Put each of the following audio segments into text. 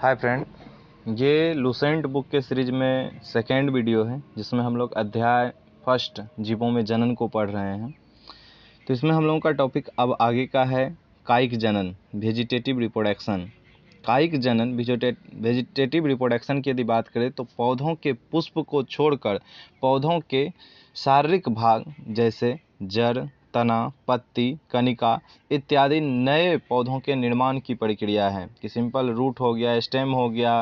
हाय friend ये Lucent book के series में सेकेंड वीडियो है जिसमें हम लोग अध्याय फर्स्ट जीवों में जनन को पढ़ रहे हैं तो इसमें हम लोगों का टॉपिक अब आगे का है कायिक जनन वेजिटेटिव रिप्रोडक्शन कायिक जनन वेजिटेटिव रिप्रोडक्शन की यदि बात करें तो पौधों के पुष्प को छोड़कर पौधों के शारीरिक भाग जैसे जड़ तना पत्ती कनिका इत्यादि नए पौधों के निर्माण की प्रक्रिया है कि सिंपल रूट हो गया स्टेम हो गया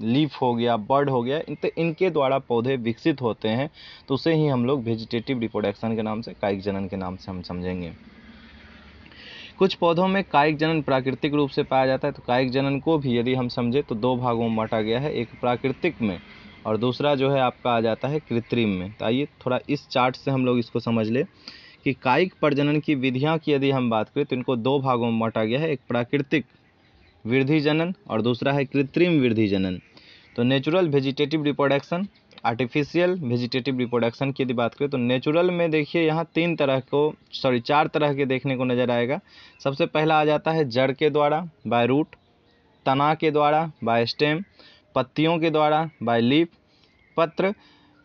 लीफ हो गया बर्ड हो गया इन तो इनके द्वारा पौधे विकसित होते हैं तो उसे ही हम लोग वेजिटेटिव रिप्रोडक्शन के नाम से कायिक जनन के नाम से हम समझेंगे कुछ पौधों में कायिक जनन प्राकृतिक रूप से पाया जाता है तो कायिक जनन को भी यदि हम समझें तो दो भागों में बांटा गया है एक प्राकृतिक में और दूसरा जो है आपका आ जाता है कृत्रिम में तो आइए थोड़ा इस चार्ट से हम लोग इसको समझ लें कि कायिक प्रजनन की विधियाँ की यदि हम बात करें तो इनको दो भागों में बांटा गया है एक प्राकृतिक वृद्धि जनन और दूसरा है कृत्रिम वृद्धि जनन तो natural vegetative reproduction artificial vegetative reproduction की यदि बात करें तो नेचुरल में देखिए यहाँ तीन तरह को सॉरी चार तरह के देखने को नज़र आएगा सबसे पहला आ जाता है जड़ के द्वारा बाय रूट तना के द्वारा बाय स्टेम पत्तियों के द्वारा बाय लीफ पत्र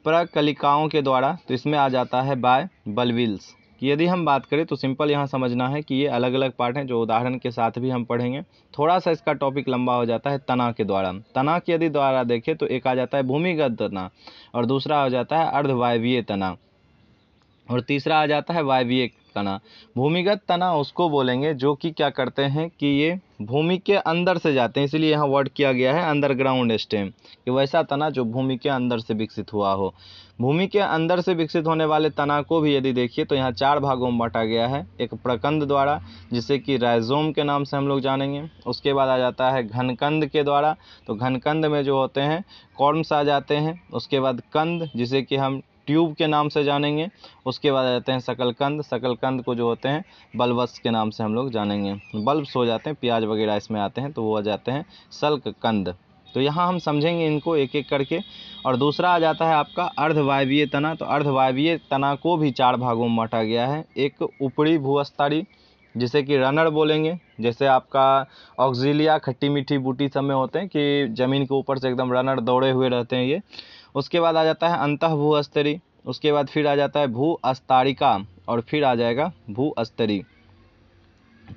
प्रकलिकाओं के द्वारा तो इसमें आ जाता है बाय बलविल्स कि यदि हम बात करें तो सिंपल यहाँ समझना है कि ये अलग अलग पार्ट हैं जो उदाहरण के साथ भी हम पढ़ेंगे थोड़ा सा इसका टॉपिक लंबा हो जाता है तना के द्वारा तना के यदि द्वारा देखें तो एक आ जाता है भूमिगत तना और दूसरा हो जाता है अर्धवायवीय तना और तीसरा आ जाता है वायवीय तना भूमिगत तना उसको बोलेंगे जो कि क्या करते हैं कि ये भूमि के अंदर से जाते हैं इसलिए यहाँ वर्ड किया गया है अंडरग्राउंड स्टेम कि वैसा तना जो भूमि के अंदर से विकसित हुआ हो भूमि के अंदर से विकसित होने वाले तना को भी यदि देखिए तो यहाँ चार भागों में बांटा गया है एक प्रकंद द्वारा जिसे कि राइजोम के नाम से हम लोग जानेंगे उसके बाद आ जाता है घनकंद के द्वारा तो घनकंद में जो होते हैं कॉर्म्स आ जाते हैं उसके बाद कंद जिसे कि हम ट्यूब के नाम से जानेंगे उसके बाद आ जाते हैं शकलकंद शकलकंद को जो होते हैं बल्बस के नाम से हम लोग जानेंगे बल्ब्स हो जाते हैं प्याज वगैरह इसमें आते हैं तो वो आ जाते हैं शल्ककंद तो यहाँ हम समझेंगे इनको एक एक करके और दूसरा आ जाता है आपका अर्धवायवीय तना तो अर्धवायवीय तना को भी चार भागों में बांटा गया है एक ऊपरी भूअस्तारी जिसे कि रनर बोलेंगे जैसे आपका ऑक्जिलिया खट्टी मीठी बूटी सब में होते हैं कि ज़मीन के ऊपर से एकदम रनर दौड़े हुए रहते हैं ये उसके बाद आ जाता है अंत भू अस्तरी उसके बाद फिर आ जाता है भू अस्तारिका और फिर आ जाएगा भू अस्तरी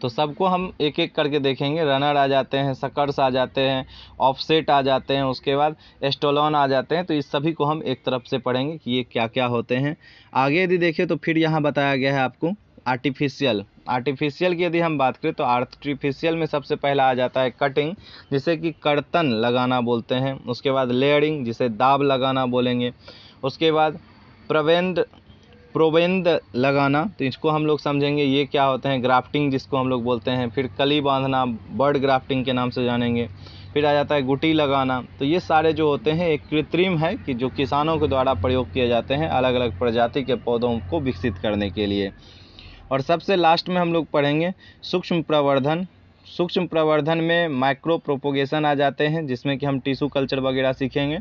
तो सबको हम एक एक करके देखेंगे रनर आ जाते हैं सकर्स आ जाते हैं ऑफसेट आ जाते हैं उसके बाद एस्टोलॉन आ जाते हैं तो इस सभी को हम एक तरफ से पढ़ेंगे कि ये क्या क्या होते हैं आगे यदि देखें तो फिर यहाँ बताया गया है आपको आर्टिफिशियल आर्टिफिशियल की यदि हम बात करें तो आर्टिफिशियल में सबसे पहला आ जाता है कटिंग जिसे कि कर्तन लगाना बोलते हैं उसके बाद लेयरिंग जिसे दाब लगाना बोलेंगे उसके बाद प्रवेंद प्रोबेंद लगाना तो इसको हम लोग समझेंगे ये क्या होते हैं ग्राफ्टिंग जिसको हम लोग बोलते हैं फिर कली बांधना बर्ड ग्राफ्टिंग के नाम से जानेंगे फिर आ जाता है गुटी लगाना तो ये सारे जो होते हैं एक कृत्रिम है कि जो किसानों के द्वारा प्रयोग किए जाते हैं अलग अलग प्रजाति के पौधों को विकसित करने के लिए और सबसे लास्ट में हम लोग पढ़ेंगे सूक्ष्म प्रवर्धन सूक्ष्म प्रवर्धन में माइक्रो प्रोपोगेशन आ जाते हैं जिसमें कि हम टिशू कल्चर वगैरह सीखेंगे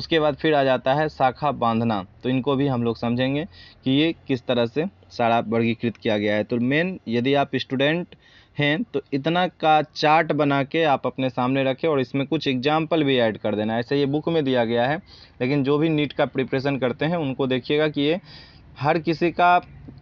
उसके बाद फिर आ जाता है शाखा बांधना तो इनको भी हम लोग समझेंगे कि ये किस तरह से सारा वर्गीकृत किया गया है तो मेन यदि आप स्टूडेंट हैं तो इतना का चार्ट बना के आप अपने सामने रखें और इसमें कुछ एग्जाम्पल भी ऐड कर देना ऐसे ये बुक में दिया गया है लेकिन जो भी नीट का प्रिपरेशन करते हैं उनको देखिएगा कि ये हर किसी का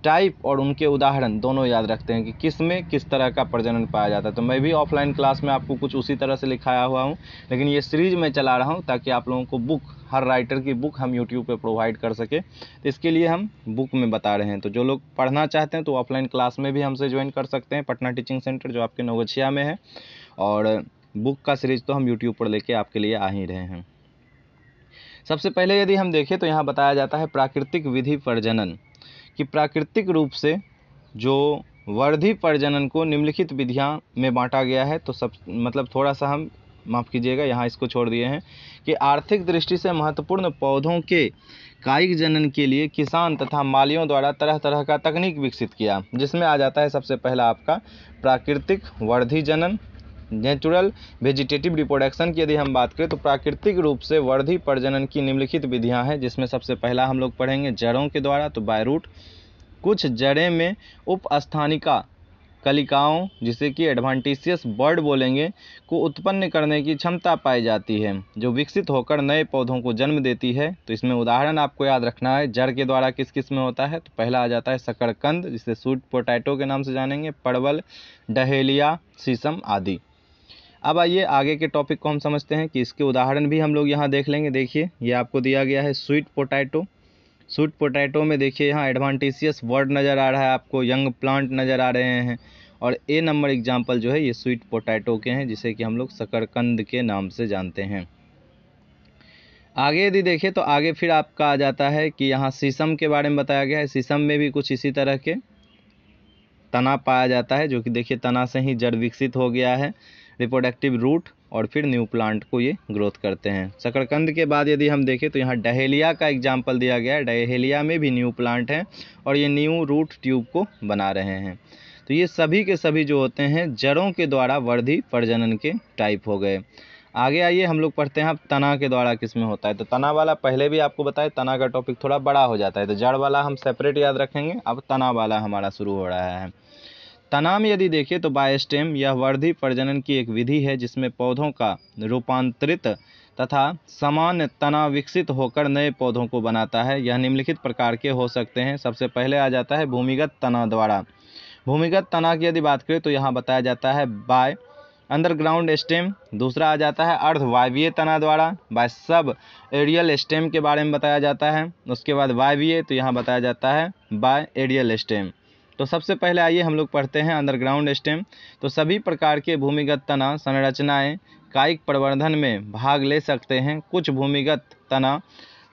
टाइप और उनके उदाहरण दोनों याद रखते हैं कि किस में किस तरह का प्रजनन पाया जाता है तो मैं भी ऑफलाइन क्लास में आपको कुछ उसी तरह से लिखाया हुआ हूँ लेकिन ये सीरीज में चला रहा हूँ ताकि आप लोगों को बुक हर राइटर की बुक हम यूट्यूब पर प्रोवाइड कर सके तो इसके लिए हम बुक में बता रहे हैं तो जो लोग पढ़ना चाहते हैं तो ऑफलाइन क्लास में भी हमसे ज्वाइन कर सकते हैं पटना टीचिंग सेंटर जो आपके नवगछिया में है और बुक का सीरीज तो हम यूट्यूब पर लेके आपके लिए आ ही रहे हैं सबसे पहले यदि हम देखें तो यहाँ बताया जाता है प्राकृतिक विधि प्रजनन कि प्राकृतिक रूप से जो वर्धि प्रजनन को निम्नलिखित विधियाँ में बाँटा गया है तो सब मतलब थोड़ा सा हम माफ़ कीजिएगा यहाँ इसको छोड़ दिए हैं कि आर्थिक दृष्टि से महत्वपूर्ण पौधों के कायिक जनन के लिए किसान तथा मालियों द्वारा तरह तरह का तकनीक विकसित किया जिसमें आ जाता है सबसे पहला आपका प्राकृतिक वर्धि जनन नेचुरल वेजिटेटिव रिप्रोडक्शन की यदि हम बात करें तो प्राकृतिक रूप से वर्धी प्रजनन की निम्नलिखित विधियां हैं जिसमें सबसे पहला हम लोग पढ़ेंगे जड़ों के द्वारा तो बायरूट कुछ जड़ें में उपस्थानिका कलिकाओं जिसे कि एडवांटिसियस बर्ड बोलेंगे को उत्पन्न करने की क्षमता पाई जाती है जो विकसित होकर नए पौधों को जन्म देती है तो इसमें उदाहरण आपको याद रखना है जड़ के द्वारा किस किस में होता है तो पहला आ जाता है शकरकंद जिसे सूट पोटैटो के नाम से जानेंगे परवल डहेलिया शीशम आदि अब आइए आगे के टॉपिक को हम समझते हैं कि इसके उदाहरण भी हम लोग यहाँ देख लेंगे देखिए ये आपको दिया गया है स्वीट पोटैटो स्वीट पोटैटो में देखिए यहाँ एडवांटेसियस वर्ड नज़र आ रहा है आपको यंग प्लांट नज़र आ रहे हैं और ए नंबर एग्जाम्पल जो है ये स्वीट पोटैटो के हैं जिसे कि हम लोग शकरकंद के नाम से जानते हैं आगे यदि देखें तो आगे फिर आपका आ जाता है कि यहाँ शीशम के बारे में बताया गया है शीशम में भी कुछ इसी तरह के तना पाया जाता है जो कि देखिए तना से ही जड़ विकसित हो गया है रिप्रोडक्टिव रूट और फिर न्यू प्लांट को ये ग्रोथ करते हैं शकरकंद के बाद यदि हम देखें तो यहाँ डहेलिया का एग्जाम्पल दिया गया है डहेलिया में भी न्यू प्लांट हैं और ये न्यू रूट ट्यूब को बना रहे हैं तो ये सभी के सभी जो होते हैं जड़ों के द्वारा वर्धी प्रजनन के टाइप हो गए आगे आइए हम लोग पढ़ते हैं अब तना के द्वारा किस में होता है तो तना वाला पहले भी आपको बताया तना का टॉपिक थोड़ा बड़ा हो जाता है तो जड़ वाला हम सेपरेट याद रखेंगे अब तना वाला हमारा शुरू हो रहा है तना में यदि देखें तो बायोस्टेम यह वर्धि प्रजनन की एक विधि है जिसमें पौधों का रूपांतरित तथा सामान्य तना विकसित होकर नए पौधों को बनाता है यह निम्नलिखित प्रकार के हो सकते हैं सबसे पहले आ जाता है भूमिगत तना द्वारा भूमिगत तना की यदि बात करें तो यहाँ बताया जाता है बाय अंडरग्राउंड स्टेम दूसरा आ जाता है अर्धवायवीय तना द्वारा बाय सब एरियल स्टेम के बारे में बताया जाता है उसके बाद वायवीय तो यहाँ बताया जाता है बाय एरियल स्टेम तो सबसे पहले आइए हम लोग पढ़ते हैं अंडरग्राउंड स्टेम तो सभी प्रकार के भूमिगत तना संरचनाएं कायिक प्रवर्धन में भाग ले सकते हैं कुछ भूमिगत तना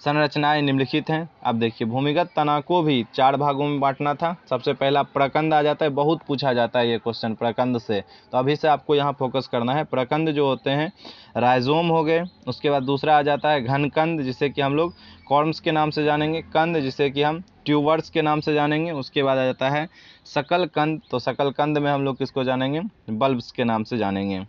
संरचनाएं निम्नलिखित हैं अब देखिए भूमिगत तना को भी चार भागों में बांटना था सबसे पहला प्रकंद आ जाता है बहुत पूछा जाता है ये क्वेश्चन प्रकंद से तो अभी से आपको यहाँ फोकस करना है प्रकंद जो होते हैं राइजोम हो गए उसके बाद दूसरा आ जाता है घनकंद जिसे कि हम लोग कॉर्म्स के नाम से जानेंगे कंद जिसे कि हम ट्यूबर्स के नाम से जानेंगे उसके बाद आ जाता है कंद तो कंद में हम लोग किसको जानेंगे बल्ब्स के नाम से जानेंगे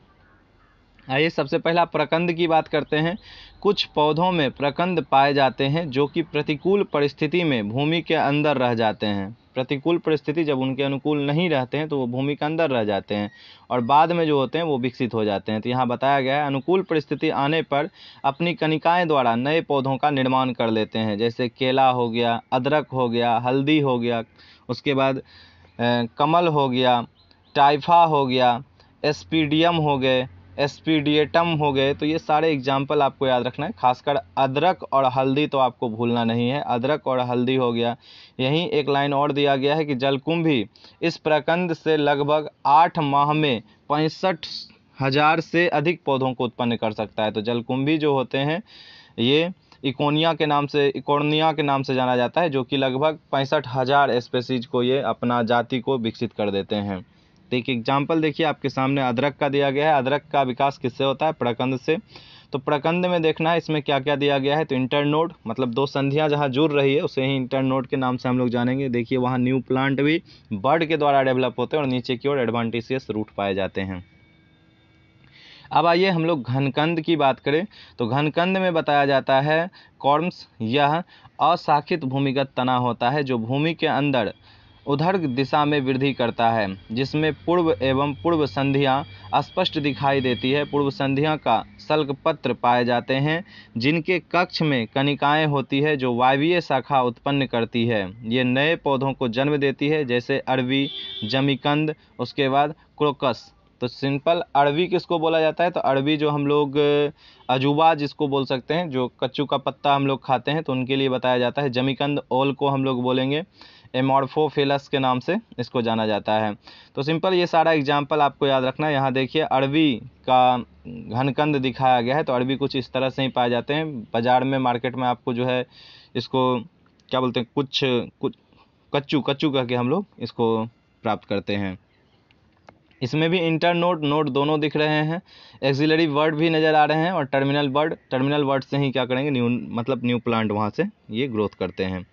आइए सबसे पहला प्रकंद की बात करते हैं कुछ पौधों में प्रकंद पाए जाते हैं जो कि प्रतिकूल परिस्थिति में भूमि के अंदर रह जाते हैं प्रतिकूल परिस्थिति जब उनके अनुकूल नहीं रहते हैं तो वो भूमि के अंदर रह जाते हैं और बाद में जो होते हैं वो विकसित हो जाते हैं तो यहाँ बताया गया है अनुकूल परिस्थिति आने पर अपनी कनिकाएं द्वारा नए पौधों का निर्माण कर लेते हैं जैसे केला हो गया अदरक हो गया हल्दी हो गया उसके बाद ए, कमल हो गया टाइफा हो गया एस्पीडियम हो गए एस्पीडिएटम हो गए तो ये सारे एग्जाम्पल आपको याद रखना है खासकर अदरक और हल्दी तो आपको भूलना नहीं है अदरक और हल्दी हो गया यहीं एक लाइन और दिया गया है कि जलकुंभी इस प्रकंद से लगभग आठ माह में पैंसठ हज़ार से अधिक पौधों को उत्पन्न कर सकता है तो जलकुंभी जो होते हैं ये इकोनिया के नाम से इकोनिया के नाम से जाना जाता है जो कि लगभग पैंसठ हज़ार स्पेसीज को ये अपना जाति को विकसित कर देते हैं सकते हैं एग्जाम्पल देखिए आपके सामने अदरक का दिया गया है अदरक का विकास किससे होता है प्रकंद से तो प्रकंद में देखना है इसमें क्या क्या दिया गया है तो इंटरनोड मतलब दो संधियाँ जहाँ जुड़ रही है उसे ही इंटरनोड के नाम से हम लोग जानेंगे देखिए वहाँ न्यू प्लांट भी बर्ड के द्वारा डेवलप होते हैं और नीचे की ओर एडवांटेजियस रूट पाए जाते हैं अब आइए हम लोग घनकंद की बात करें तो घनकंद में बताया जाता है कॉर्म्स यह अशाखित भूमिगत तना होता है जो भूमि के अंदर उधर दिशा में वृद्धि करता है जिसमें पूर्व एवं पूर्व संधियाँ स्पष्ट दिखाई देती है पूर्व संधियाँ का शल्क पत्र पाए जाते हैं जिनके कक्ष में कनिकाएँ होती है जो वायवीय शाखा उत्पन्न करती है ये नए पौधों को जन्म देती है जैसे अरबी जमीकंद उसके बाद क्रोकस तो सिंपल अरबी किसको बोला जाता है तो अरबी जो हम लोग अजूबा जिसको बोल सकते हैं जो कच्चू का पत्ता हम लोग खाते हैं तो उनके लिए बताया जाता है जमीकंद ओल को हम लोग बोलेंगे एमॉर्फोफेलस के नाम से इसको जाना जाता है तो सिंपल ये सारा एग्जाम्पल आपको याद रखना है यहाँ देखिए अरबी का घनकंद दिखाया गया है तो अरबी कुछ इस तरह से ही पाए जाते हैं बाज़ार में मार्केट में आपको जो है इसको क्या बोलते हैं कुछ कुछ कच्चू कच्चू कह के हम लोग इसको प्राप्त करते हैं इसमें भी इंटर नोट नोट दोनों दिख रहे हैं एक्सिलरी वर्ड भी नज़र आ रहे हैं और टर्मिनल वर्ड टर्मिनल वर्ड से ही क्या करेंगे न्यू मतलब न्यू प्लांट वहाँ से ये ग्रोथ करते हैं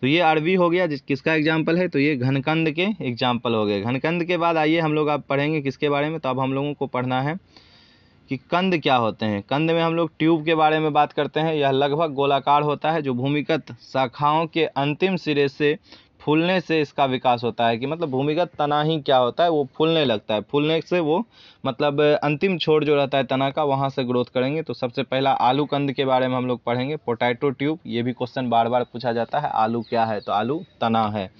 तो ये अरबी हो गया जिस किसका एग्जाम्पल है तो ये घनकंद के एग्जाम्पल हो गए घनकंद के बाद आइए हम लोग आप पढ़ेंगे किसके बारे में तो अब हम लोगों को पढ़ना है कि कंद क्या होते हैं कंद में हम लोग ट्यूब के बारे में बात करते हैं यह लगभग गोलाकार होता है जो भूमिगत शाखाओं के अंतिम सिरे से फूलने से इसका विकास होता है कि मतलब भूमिगत तना ही क्या होता है वो फूलने लगता है फूलने से वो मतलब अंतिम छोर जो रहता है तना का वहाँ से ग्रोथ करेंगे तो सबसे पहला आलू कंद के बारे में हम लोग पढ़ेंगे पोटैटो ट्यूब ये भी क्वेश्चन बार बार पूछा जाता है आलू क्या है तो आलू तना है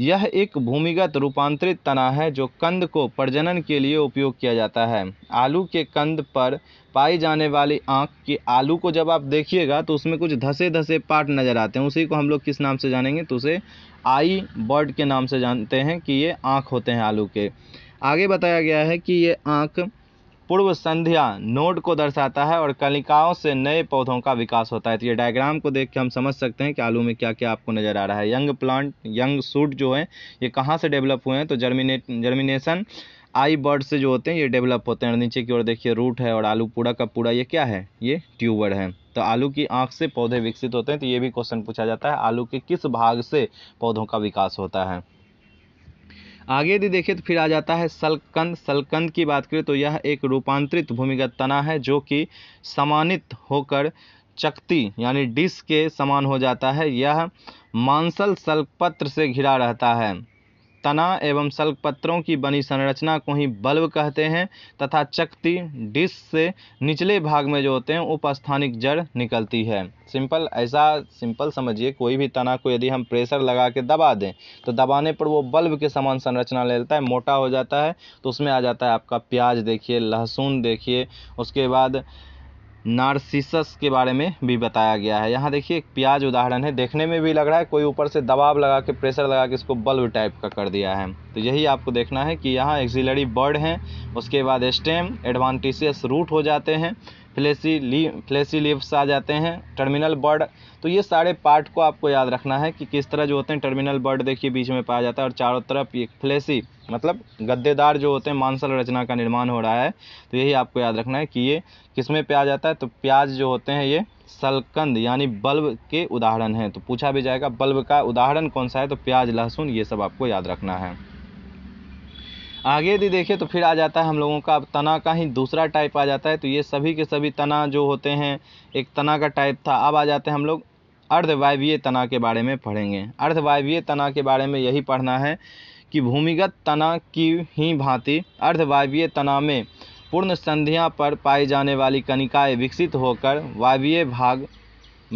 यह एक भूमिगत रूपांतरित तना है जो कंद को प्रजनन के लिए उपयोग किया जाता है आलू के कंद पर पाई जाने वाली आँख की आलू को जब आप देखिएगा तो उसमें कुछ धसे धसे पार्ट नज़र आते हैं उसी को हम लोग किस नाम से जानेंगे तो उसे आई बर्ड के नाम से जानते हैं कि ये आँख होते हैं आलू के आगे बताया गया है कि ये आँख पूर्व संध्या नोड को दर्शाता है और कलिकाओं से नए पौधों का विकास होता है तो ये डायग्राम को देख के हम समझ सकते हैं कि आलू में क्या क्या आपको नज़र आ रहा है यंग प्लांट यंग सूट जो है ये कहाँ से डेवलप हुए हैं तो जर्मिनेट जर्मिनेशन आई बर्ड से जो होते हैं ये डेवलप होते हैं नीचे की ओर देखिए रूट है और आलू पूरा का पूरा ये क्या है ये ट्यूबर है तो आलू की आँख से पौधे विकसित होते हैं तो ये भी क्वेश्चन पूछा जाता है आलू के किस भाग से पौधों का विकास होता है आगे यदि देखें तो फिर आ जाता है सलकंद सलकंद की बात करें तो यह एक रूपांतरित भूमिगत तना है जो कि समानित होकर चकती यानी डिस के समान हो जाता है यह मांसल सलपत्र से घिरा रहता है तना एवं पत्रों की बनी संरचना को ही बल्ब कहते हैं तथा चकती डिश से निचले भाग में जो होते हैं उपस्थानिक जड़ निकलती है सिंपल ऐसा सिंपल समझिए कोई भी तना को यदि हम प्रेशर लगा के दबा दें तो दबाने पर वो बल्ब के समान संरचना ले लेता है मोटा हो जाता है तो उसमें आ जाता है आपका प्याज देखिए लहसुन देखिए उसके बाद नार्सिसस के बारे में भी बताया गया है यहाँ देखिए एक प्याज उदाहरण है देखने में भी लग रहा है कोई ऊपर से दबाव लगा के प्रेशर लगा के इसको बल्ब टाइप का कर दिया है तो यही आपको देखना है कि यहाँ एक्सिलरी बर्ड हैं उसके बाद स्टेम एडवांटिशियस रूट हो जाते हैं फ्लैसी ली फ्लैसी लिप्स आ जाते हैं टर्मिनल बर्ड तो ये सारे पार्ट को आपको याद रखना है कि किस तरह जो होते हैं टर्मिनल बर्ड देखिए बीच में पाया जाता है और चारों तरफ ये फ्लैसी मतलब गद्देदार जो होते हैं मांसल रचना का निर्माण हो रहा है तो यही आपको याद रखना है कि ये किस में आ जाता है तो प्याज जो होते हैं ये सलकंद यानी बल्ब के उदाहरण हैं तो पूछा भी जाएगा बल्ब का उदाहरण कौन सा है तो प्याज लहसुन ये सब आपको याद रखना है आगे यदि देखें तो फिर आ जाता है हम लोगों का अब तना का ही दूसरा टाइप आ जाता है तो ये सभी के सभी तना जो होते हैं एक तना का टाइप था अब आ जाते हैं हम लोग अर्धवायवीय तना के बारे में पढ़ेंगे अर्धवायवीय तना के बारे में यही पढ़ना है कि भूमिगत तना की ही भांति अर्धवायवीय तना में पूर्ण संध्या पर पाई जाने वाली कनिकाएँ विकसित होकर वायवीय भाग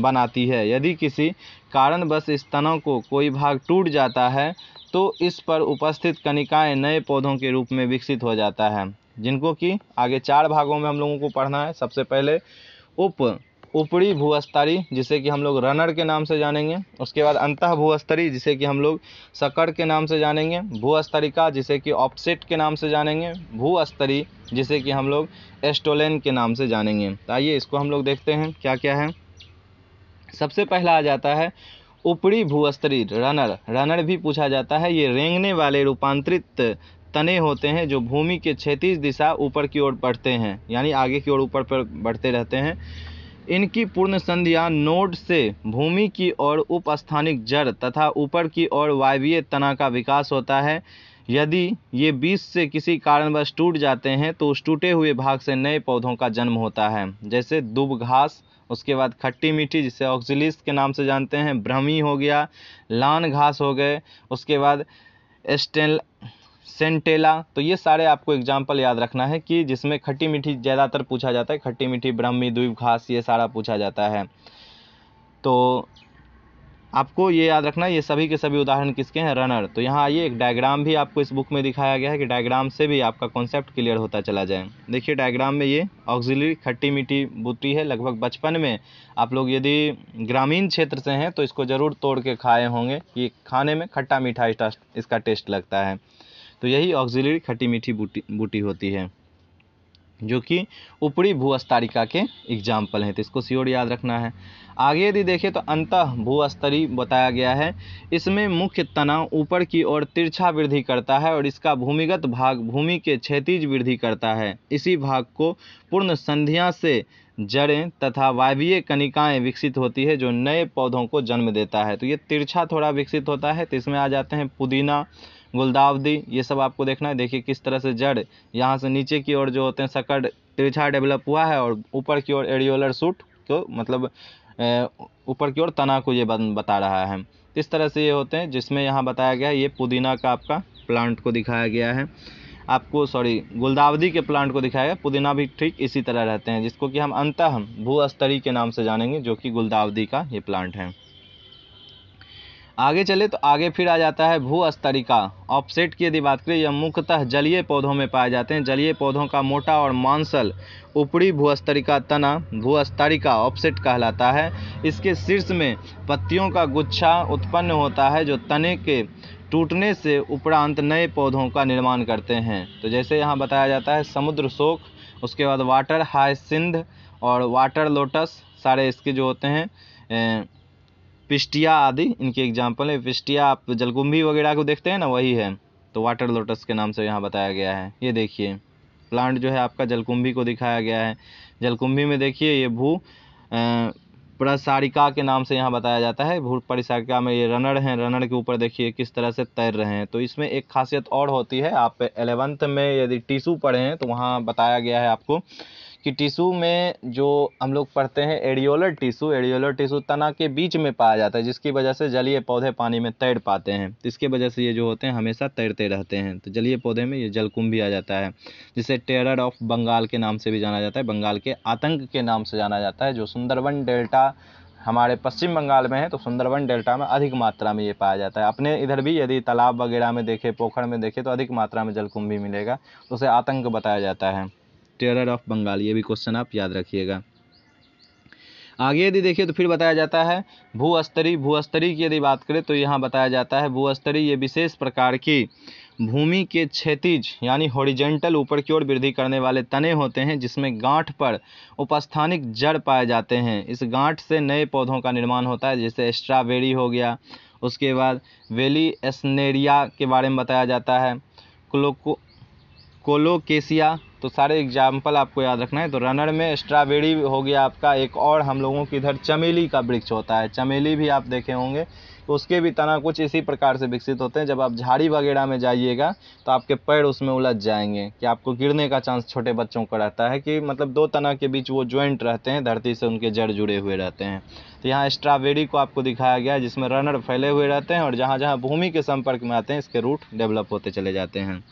बनाती है यदि किसी कारणवश इस तना को कोई भाग टूट जाता है तो इस पर उपस्थित कनिकाएं नए पौधों के रूप में विकसित हो जाता है जिनको कि आगे चार भागों में हम लोगों को पढ़ना है सबसे पहले उप ऊपरी भूस्तरी जिसे कि हम लोग रनर के नाम से जानेंगे उसके बाद अंत भूस्तरी जिसे कि हम लोग सकड़ के नाम से जानेंगे भूअस्तरिका जिसे कि ऑप्सेट के नाम से जानेंगे स्तरी जिसे कि हम लोग एस्टोलेन के नाम से जानेंगे तो आइए इसको हम लोग देखते हैं क्या क्या है सबसे पहला आ जाता है ऊपरी भूस्तरी रनर रनर भी पूछा जाता है ये रेंगने वाले रूपांतरित तने होते हैं जो भूमि के क्षैतिज दिशा ऊपर की ओर बढ़ते हैं यानी आगे की ओर ऊपर पर बढ़ते रहते हैं इनकी पूर्ण संध्या नोड से भूमि की ओर उपस्थानिक जड़ तथा ऊपर की ओर वायवीय तना का विकास होता है यदि ये बीज से किसी कारणवश टूट जाते हैं तो उस टूटे हुए भाग से नए पौधों का जन्म होता है जैसे दुब घास उसके बाद खट्टी मीठी जिसे ऑक्सिलिस के नाम से जानते हैं ब्रह्मी हो गया लान घास हो गए उसके बाद एस्टेल सेंटेला तो ये सारे आपको एग्जाम्पल याद रखना है कि जिसमें खट्टी मीठी ज़्यादातर पूछा जाता है खट्टी मीठी ब्रह्मी द्वीप घास ये सारा पूछा जाता है तो आपको ये याद रखना ये सभी के सभी उदाहरण किसके हैं रनर तो यहाँ आइए एक डायग्राम भी आपको इस बुक में दिखाया गया है कि डायग्राम से भी आपका कॉन्सेप्ट क्लियर होता चला जाए देखिए डायग्राम में ये ऑक्जिलरी खट्टी मीठी बूटी है लगभग बचपन में आप लोग यदि ग्रामीण क्षेत्र से हैं तो इसको ज़रूर तोड़ के खाए होंगे ये खाने में खट्टा मीठा इसका टेस्ट लगता है तो यही ऑक्जिलरी खट्टी मीठी बूटी बूटी होती है जो कि ऊपरी भूअस्तारिका के एग्जाम्पल हैं तो इसको सियोर याद रखना है आगे यदि देखें तो भू भूअस्तरी बताया गया है इसमें मुख्य तनाव ऊपर की ओर तिरछा वृद्धि करता है और इसका भूमिगत भाग भूमि के क्षैतिज वृद्धि करता है इसी भाग को पूर्ण संध्या से जड़ें तथा वायवीय कणिकाएं विकसित होती है जो नए पौधों को जन्म देता है तो ये तिरछा थोड़ा विकसित होता है तो इसमें आ जाते हैं पुदीना गुलदावदी ये सब आपको देखना है देखिए किस तरह से जड़ यहाँ से नीचे की ओर जो होते हैं सकड़ तिरछा डेवलप हुआ है और ऊपर की ओर एडियोलर सूट को मतलब ऊपर की ओर तना को ये बता रहा है इस तरह से ये होते हैं जिसमें यहाँ बताया गया है ये पुदीना का आपका प्लांट को दिखाया गया है आपको सॉरी गुलदावदी के प्लांट को दिखाया गया पुदीना भी ठीक इसी तरह रहते हैं जिसको कि हम अंतः भू स्तरी के नाम से जानेंगे जो कि गुलदावदी का ये प्लांट है आगे चले तो आगे फिर आ जाता है अस्तरिका ऑफसेट की यदि बात करें यह मुख्यतः जलीय पौधों में पाए जाते हैं जलीय पौधों का मोटा और मांसल ऊपरी अस्तरिका तना भू अस्तरिका ऑफसेट कहलाता है इसके शीर्ष में पत्तियों का गुच्छा उत्पन्न होता है जो तने के टूटने से उपरांत नए पौधों का निर्माण करते हैं तो जैसे यहाँ बताया जाता है समुद्र शोक उसके बाद वाटर सिंध और वाटर लोटस सारे इसके जो होते हैं पिस्टिया आदि इनकी एग्जाम्पल है पिस्टिया आप जलकुंभी वगैरह को देखते हैं ना वही है तो वाटर लोटस के नाम से यहाँ बताया गया है ये देखिए प्लांट जो है आपका जलकुंभी को दिखाया गया है जलकुंभी में देखिए ये भू प्रसारिका के नाम से यहाँ बताया जाता है भू परिसारिका में ये रनड़ हैं रनड़ के ऊपर देखिए किस तरह से तैर रहे हैं तो इसमें एक खासियत और होती है आप एलेवंथ में यदि टिशू पढ़े हैं तो वहाँ बताया गया है आपको कि टिशू में जो हम लोग पढ़ते हैं एडियोलर टिशू एडियोलर टिशू तना के बीच में पाया जाता है जिसकी वजह से जलीय पौधे पानी में तैर पाते हैं इसके वजह से ये जो होते हैं हमेशा तैरते रहते हैं तो जलीय पौधे में ये जलकुंभी आ जाता है जिसे टेरर ऑफ बंगाल के नाम से भी जाना जाता है बंगाल के आतंक के नाम से जाना जाता है जो सुंदरबन डेल्टा हमारे पश्चिम बंगाल में है तो सुंदरबन डेल्टा में अधिक मात्रा में ये पाया जाता है अपने इधर भी यदि तालाब वगैरह में देखें पोखर में देखें तो अधिक मात्रा में जलकुंभी मिलेगा तो उसे आतंक बताया जाता है टेरर ऑफ बंगाल ये भी क्वेश्चन आप याद रखिएगा आगे यदि देखिए तो फिर बताया जाता है भूस्तरी भूस्तरी की यदि बात करें तो यहाँ बताया जाता है भूस्तरी ये विशेष प्रकार की भूमि के क्षैतिज यानी हॉरिजेंटल ऊपर की ओर वृद्धि करने वाले तने होते हैं जिसमें गांठ पर उपस्थानिक जड़ पाए जाते हैं इस गांठ से नए पौधों का निर्माण होता है जैसे स्ट्रॉबेरी हो गया उसके बाद वेली एसनेरिया के बारे में बताया जाता है क्लोको कोलोकेसिया तो सारे एग्जाम्पल आपको याद रखना है तो रनर में स्ट्रॉबेरी हो गया आपका एक और हम लोगों की इधर चमेली का वृक्ष होता है चमेली भी आप देखे होंगे तो उसके भी तना कुछ इसी प्रकार से विकसित होते हैं जब आप झाड़ी वगैरह में जाइएगा तो आपके पैर उसमें उलझ जाएंगे कि आपको गिरने का चांस छोटे बच्चों का रहता है कि मतलब दो तना के बीच वो ज्वाइंट रहते हैं धरती से उनके जड़ जुड़े हुए रहते हैं तो यहाँ स्ट्रॉबेरी को आपको दिखाया गया है जिसमें रनर फैले हुए रहते हैं और जहाँ जहाँ भूमि के संपर्क में आते हैं इसके रूट डेवलप होते चले जाते हैं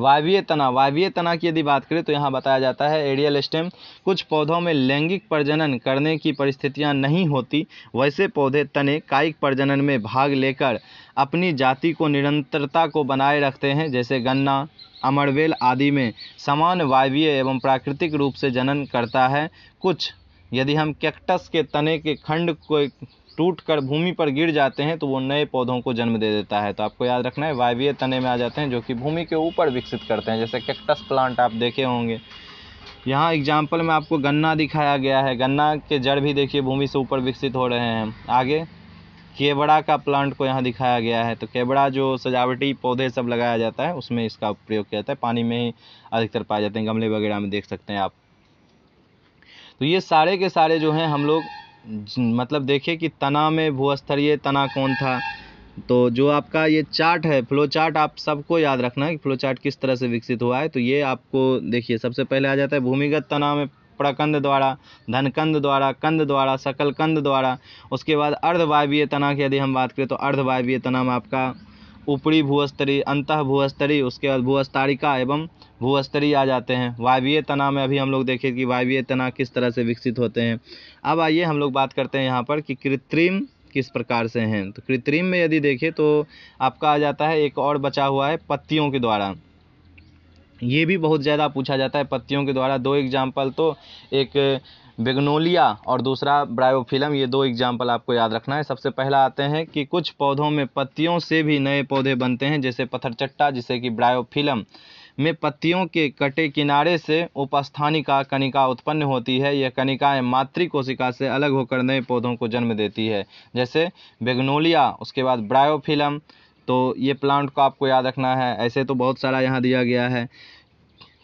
वायवीय तना वायवीय तना की यदि बात करें तो यहाँ बताया जाता है एरियल स्टेम कुछ पौधों में लैंगिक प्रजनन करने की परिस्थितियाँ नहीं होती वैसे पौधे तने कायिक प्रजनन में भाग लेकर अपनी जाति को निरंतरता को बनाए रखते हैं जैसे गन्ना अमरवेल आदि में समान वायवीय एवं प्राकृतिक रूप से जनन करता है कुछ यदि हम कैक्टस के तने के खंड को टूट कर भूमि पर गिर जाते हैं तो वो नए पौधों को जन्म दे देता है तो आपको याद रखना है वायवीय तने में आ जाते हैं जो कि भूमि के ऊपर विकसित करते हैं जैसे कैक्टस प्लांट आप देखे होंगे यहाँ एग्जाम्पल में आपको गन्ना दिखाया गया है गन्ना के जड़ भी देखिए भूमि से ऊपर विकसित हो रहे हैं आगे केवड़ा का प्लांट को यहाँ दिखाया गया है तो केवड़ा जो सजावटी पौधे सब लगाया जाता है उसमें इसका प्रयोग किया जाता है पानी में ही अधिकतर पाए जाते हैं गमले वगैरह में देख सकते हैं आप तो ये सारे के सारे जो हैं हम लोग मतलब देखिए कि तना में भूस्तरीय तना कौन था तो जो आपका ये चार्ट है फ्लो चार्ट आप सबको याद रखना है कि फ्लो चार्ट किस तरह से विकसित हुआ है तो ये आपको देखिए सबसे पहले आ जाता है भूमिगत तना में प्रकंद द्वारा धनकंद द्वारा कंद द्वारा कंद द्वारा उसके बाद अर्धवायवीय तना की यदि हम बात करें तो अर्धवायवीय तना में आपका ऊपरी भूस्तरी अंत भूस्तरी उसके बाद भूस्तारिका एवं भूस्तरी आ जाते हैं वायवीय तना में अभी हम लोग देखें कि वायवीय तना किस तरह से विकसित होते हैं अब आइए हम लोग बात करते हैं यहाँ पर कि कृत्रिम किस प्रकार से हैं तो कृत्रिम में यदि देखें तो आपका आ जाता है एक और बचा हुआ है पत्तियों के द्वारा ये भी बहुत ज़्यादा पूछा जाता है पत्तियों के द्वारा दो एग्जाम्पल तो एक बेगनोलिया और दूसरा ब्रायोफिलम ये दो एग्जाम्पल आपको याद रखना है सबसे पहला आते हैं कि कुछ पौधों में पत्तियों से भी नए पौधे बनते हैं जैसे पत्थरचट्टा जिसे कि ब्रायोफिलम में पत्तियों के कटे किनारे से उपस्थानिका कनिका उत्पन्न होती है यह कनिकाएँ मातृ कोशिका से अलग होकर नए पौधों को जन्म देती है जैसे बेगनोलिया उसके बाद ब्रायोफिलम तो ये प्लांट को आपको याद रखना है ऐसे तो बहुत सारा यहाँ दिया गया है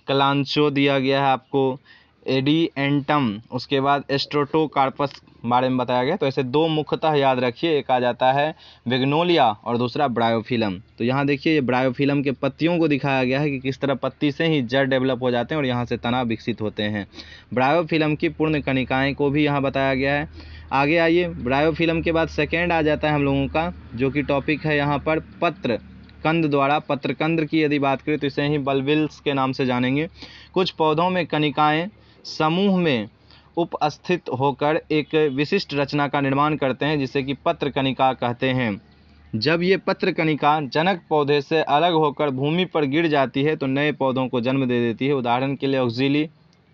कलांचो दिया गया है आपको एंटम उसके बाद एस्ट्रोटोकार्पस बारे में बताया गया तो ऐसे दो मुख्यतः याद रखिए एक आ जाता है वेग्नोलिया और दूसरा ब्रायोफिलम तो यहाँ देखिए ये ब्रायोफिलम के पत्तियों को दिखाया गया है कि किस तरह पत्ती से ही जड़ डेवलप हो जाते हैं और यहाँ से तना विकसित होते हैं ब्रायोफिलम की पूर्ण कणिकाएँ को भी यहाँ बताया गया है आगे आइए ब्रायोफिलम के बाद सेकेंड आ जाता है हम लोगों का जो कि टॉपिक है यहाँ पर पत्र कंद द्वारा पत्रकंद की यदि बात करें तो इसे ही बलबिल्स के नाम से जानेंगे कुछ पौधों में कनिकाएँ समूह में उपस्थित होकर एक विशिष्ट रचना का निर्माण करते हैं जिसे कि पत्रकनिका कहते हैं जब ये पत्रकणिका जनक पौधे से अलग होकर भूमि पर गिर जाती है तो नए पौधों को जन्म दे देती है उदाहरण के लिए ऑक्जिली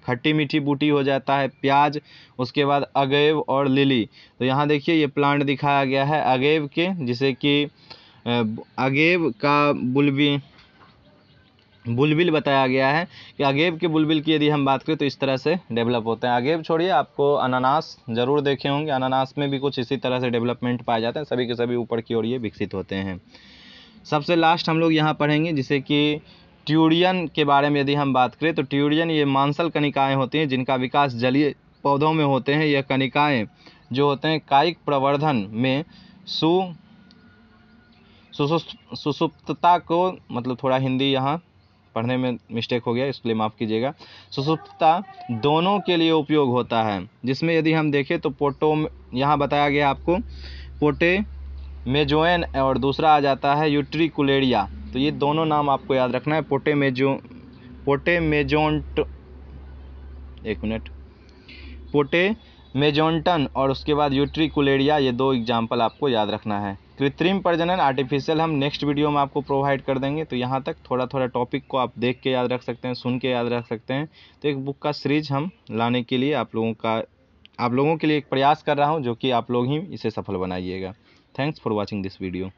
खट्टी मीठी बूटी हो जाता है प्याज उसके बाद अगेव और लिली तो यहाँ देखिए ये प्लांट दिखाया गया है अगेव के जिसे कि अगेव का बुलबी बुलबिल बताया गया है कि अगेब के बुलबिल की यदि हम बात करें तो इस तरह से डेवलप होते हैं अगेब छोड़िए आपको अनानास ज़रूर देखे होंगे अनानास में भी कुछ इसी तरह से डेवलपमेंट पाया जाता है सभी के सभी ऊपर की ओर ये विकसित होते हैं सबसे लास्ट हम लोग यहाँ पढ़ेंगे जिसे कि ट्यूरियन के बारे में यदि हम बात करें तो ट्यूरियन ये मांसल कनिकाएँ होती हैं जिनका विकास जलीय पौधों में होते हैं यह कनिकाएँ जो होते हैं कायिक प्रवर्धन में सु सुसुप्तता को मतलब थोड़ा हिंदी यहाँ पढ़ने में मिस्टेक हो गया इसलिए माफ़ कीजिएगा सुसुप्ता दोनों के लिए उपयोग होता है जिसमें यदि हम देखें तो पोटो यहाँ बताया गया आपको पोटे मेजोएन और दूसरा आ जाता है यूट्रिकुलेरिया तो ये दोनों नाम आपको याद रखना है पोटे मेजो पोटे मेजोंट एक मिनट पोटे मेजोंटन और उसके बाद यूट्रिकुलेरिया ये दो एग्जाम्पल आपको याद रखना है कृत्रिम प्रजनन आर्टिफिशियल हम नेक्स्ट वीडियो में आपको प्रोवाइड कर देंगे तो यहाँ तक थोड़ा थोड़ा टॉपिक को आप देख के याद रख सकते हैं सुन के याद रख सकते हैं तो एक बुक का सीरीज हम लाने के लिए आप लोगों का आप लोगों के लिए एक प्रयास कर रहा हूँ जो कि आप लोग ही इसे सफल बनाइएगा thanks for watching this video